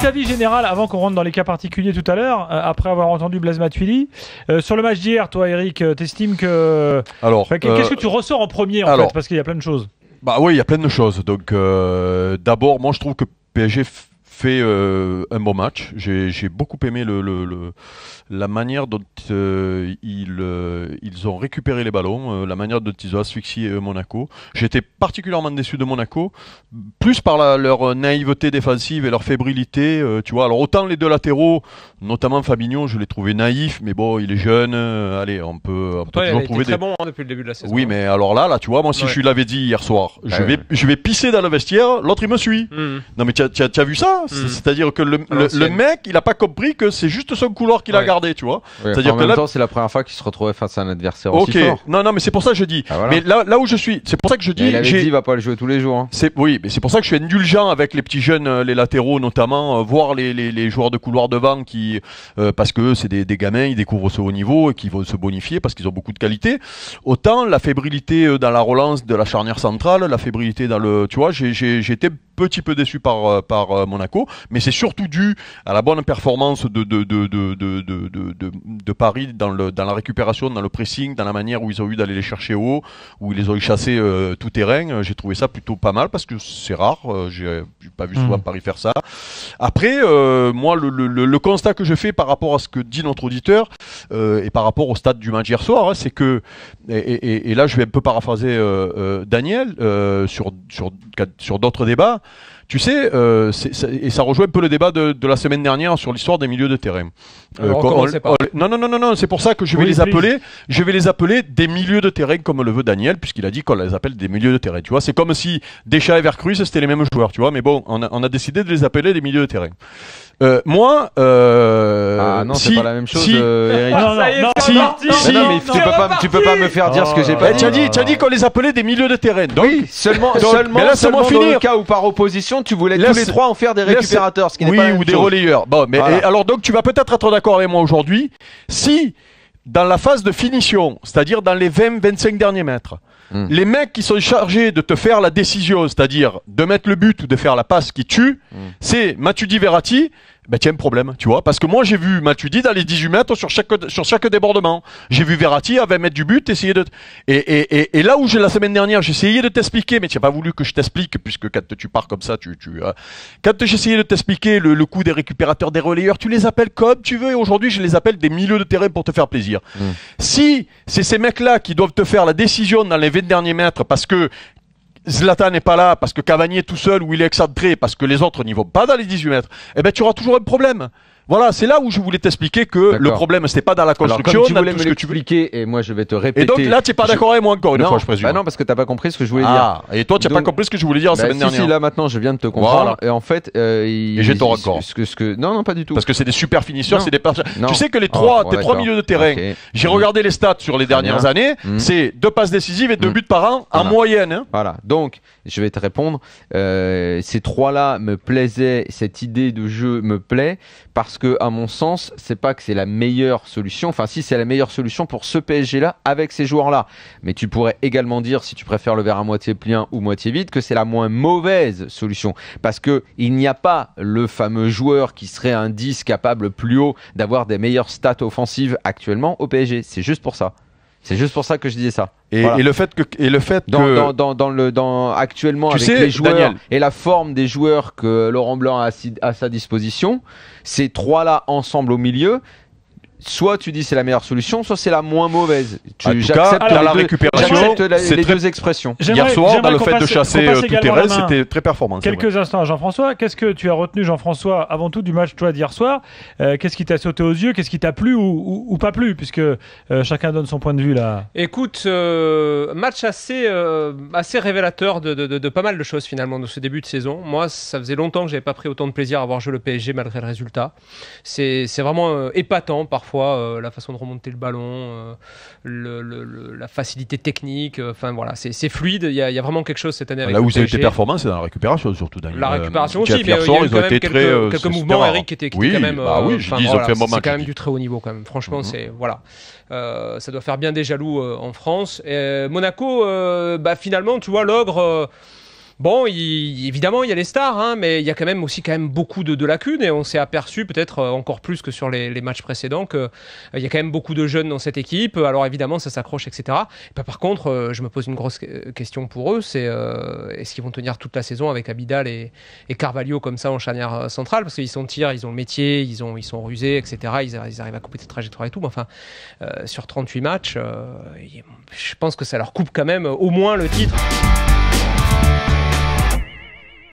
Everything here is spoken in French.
petit avis général avant qu'on rentre dans les cas particuliers tout à l'heure, euh, après avoir entendu Blaise Matuidi. Euh, sur le match d'hier, toi, Eric, euh, t'estimes que. Alors. Qu'est-ce que tu ressors en premier, en fait Parce qu'il y a plein de choses. Bah oui, il y a plein de choses. Donc, d'abord, moi, je trouve que PSG fait euh, un bon match. J'ai beaucoup aimé le, la manière dont euh, ils, euh, ils, ont récupéré les ballons, la manière dont ils ont asphyxié Monaco. J'étais particulièrement déçu de Monaco, plus par leur naïveté défensive et leur fébrilité. tu vois, alors autant les deux latéraux, notamment Fabinho, je l'ai trouvé naïf, mais bon, il est jeune. allez, on peut, on peut toujours il trouver des. très bon hein, depuis le début de la saison. Oui, mais alors là, là, tu vois, moi, si je je l'avais dit hier soir, je, vais, je vais pisser dans le vestiaire, l'autre il me suit. Mm. Non, mais tu as vu ça Hmm. C'est-à-dire que le, mec, il n'a pas compris que c'est juste son couloir qu'il a gardé, tu vois. C'est-à-dire que même temps, c'est la première fois qu'il se retrouvait face à un adversaire okay. aussi Non, non, mais c'est pour ça que je dis. Ah, mais là, là où je suis, c'est pour ça que je dis. il va pas le jouer tous les jours. Hein. C'est oui, mais c'est pour ça que je suis indulgent avec les petits jeunes, euh, les latéraux notamment, euh, voir les, joueurs de couloir devant qui, euh, parce que c'est des, des, gamins, ils découvrent ce haut niveau et qui vont se bonifier parce qu'ils ont beaucoup de qualité. Autant la fébrilité dans la relance de la charnière centrale, la fébrilité dans le, tu vois, j'ai été petit peu déçu par par Monaco mais c'est surtout dû à la bonne performance de, de, Paris dans, dans, la récupération, dans le pressing, dans la manière où ils ont eu d'aller les chercher haut, où ils les ont eu chassés euh, tout terrain. Euh, j'ai trouvé ça plutôt pas mal parce que c'est rare, euh, j'ai pas vu mm. souvent Paris faire ça. Après, moi, le, constat que je fais par rapport à ce que dit notre auditeur et par rapport au stade du match hier soir, hein, c'est que, et, là je vais un peu paraphraser Daniel sur, sur, d'autres débats, tu sais, et ça rejoint un peu le débat de, la semaine dernière sur l'histoire des milieux de terrain. Euh, non, non, non, non, c'est pour ça que je vais les appeler. Je vais les appeler des milieux de terrain comme le veut Daniel, puisqu'il a dit qu'on les appelle des milieux de terrain. Tu vois, c'est comme si Deschamps et Vercruz c'était les mêmes joueurs, tu vois. Mais bon, on a décidé de les appeler des milieux de terrain. Euh, moi, euh, ah, si, c'est pas la même chose, si, euh, ah, si, tu peux pas, tu peux pas me faire dire ce que j'ai oh. pas eh, dit. dit. as dit, qu'on les appelait des milieux de terrain. Donc, seulement, seulement, mais là, seulement finir. dans le cas où par opposition, tu voulais tous les trois en faire des récupérateurs, ce qui oui, pas ou des relayeurs. Bon, mais alors donc, tu vas peut-être être, être d'accord avec moi aujourd'hui, si dans la phase de finition, c'est-à-dire dans les 20-25 derniers mètres, Hmm. Les mecs qui sont chargés de te faire la décision, c'est-à-dire de mettre le but ou de faire la passe qui tue, hmm. c'est Mathieu Verratti ben bah, tiens, problème, tu vois. Parce que moi, j'ai vu Matuidi dans les 18 mètres sur chaque, sur chaque débordement. J'ai vu Verratti à 20 mètres du but essayer de... Et, et, et, là où j'ai la semaine dernière, j'ai essayé de t'expliquer, mais tu n'as pas voulu que je t'explique, puisque quand tu pars comme ça, tu... tu euh, Quand j'essayais de t'expliquer le, le coup des récupérateurs, des relayeurs, tu les appelles comme tu veux, et aujourd'hui, je les appelle des milieux de terrain pour te faire plaisir. Mmh. Si c'est ces mecs-là qui doivent te faire la décision dans les 20 derniers mètres, parce que Zlatan n'est pas là, parce que Cavani est tout seul, ou il est excentré, parce que les autres n'y vont pas dans les 18 mètres, eh ben, tu auras toujours un problème. Voilà, c'est là où je voulais t'expliquer que le problème, c'était pas dans la construction. Alors, comme tu voulais me l'expliquer et moi je vais te répéter. Et donc là, tu pas d'accord avec moi encore une fois, je présume. Ah non, parce que t'as pas compris ce que je voulais ah, dire. Et toi, tu n'as pas compris ce que je voulais dire la bah, semaine dernière. Si, là maintenant, je viens de te comprendre. Et en fait, euh, j'ai ton record. Ce que, Non, non, pas du tout. Parce que c'est des super finisseurs, c'est des. Tu sais que les oh, trois, tes trois milieux de terrain. J'ai mm. regardé les stats sur les dernières années. Mm. C'est deux passes décisives et deux mm. buts par an en moyenne. Hein. Voilà. Donc, je vais te répondre. Euh, ces trois-là me plaisaient, cette idée de jeu me plaît parce que, à mon sens, c'est pas que c'est la meilleure solution. Enfin, si c'est la meilleure solution pour ce PSG-là avec ces joueurs-là. Mais tu pourrais également dire, si tu préfères le verre à moitié plein ou moitié vide, que c'est la moins mauvaise solution. Parce que il n'y a pas le fameux joueur qui serait un 10 capable plus haut d'avoir des meilleures stats offensives actuellement au PSG. C'est juste pour ça. C'est juste pour ça que je disais ça. Et, le fait que et le fait que dans, dans, le dans actuellement avec les joueurs et la forme des joueurs que Laurent Blanc a à sa disposition, ces trois là ensemble au milieu, soit tu dis c'est la meilleure solution, soit c'est la moins mauvaise. Tu j'accepte la récupération, C'est les deux expressions. Hier soir, dans le fait de chasser euh, tout c'était très performant. Quelques instants, Jean-François. Qu'est-ce que tu as retenu, Jean-François, avant tout du match toi d'hier soir euh, Qu'est-ce qui t'a sauté aux yeux Qu'est-ce qui t'a plu ou, pas plu Puisque euh, chacun donne son point de vue là. Écoute, match assez révélateur de, pas mal de choses finalement de ce début de saison. Moi, ça faisait longtemps que je n'avais pas pris autant de plaisir à voir jouer le PSG malgré le résultat. C'est vraiment épatant parfois euh, la façon de remonter le ballon, euh, la facilité technique. Euh, enfin voilà, c'est fluide. Il y, a, vraiment quelque chose cette année. Avec là où ils a été performant, c'est dans la récupération surtout. Daniel. La récupération aussi, mais il y a quelques, très, quelques mouvements, Eric, qui étaient, quand même. Bah oui, je voilà, c'est quand même du très haut niveau quand même. Franchement, mhm. c'est voilà. ça doit faire bien des jaloux en France. Monaco, bah, finalement, tu vois, l'ogre. Bon, évidemment, il y a les stars, hein, mais il y a quand même aussi quand même beaucoup de, lacunes et on s'est aperçu peut-être euh, encore plus que sur les, matchs précédents qu'il euh, y a quand même beaucoup de jeunes dans cette équipe. Alors évidemment, ça s'accroche, etc. par contre, euh, je me pose une grosse question pour eux, c'est est-ce qu'ils vont tenir toute la saison avec Abidal et, Carvalho comme ça en charnière centrale parce qu'ils sont tirs, ils ont le métier, ils, ont, ils sont rusés, etc. Ils, arrivent à couper des trajectoires et tout. Mais enfin, sur 38 matchs, je pense que ça leur coupe quand même au moins le titre.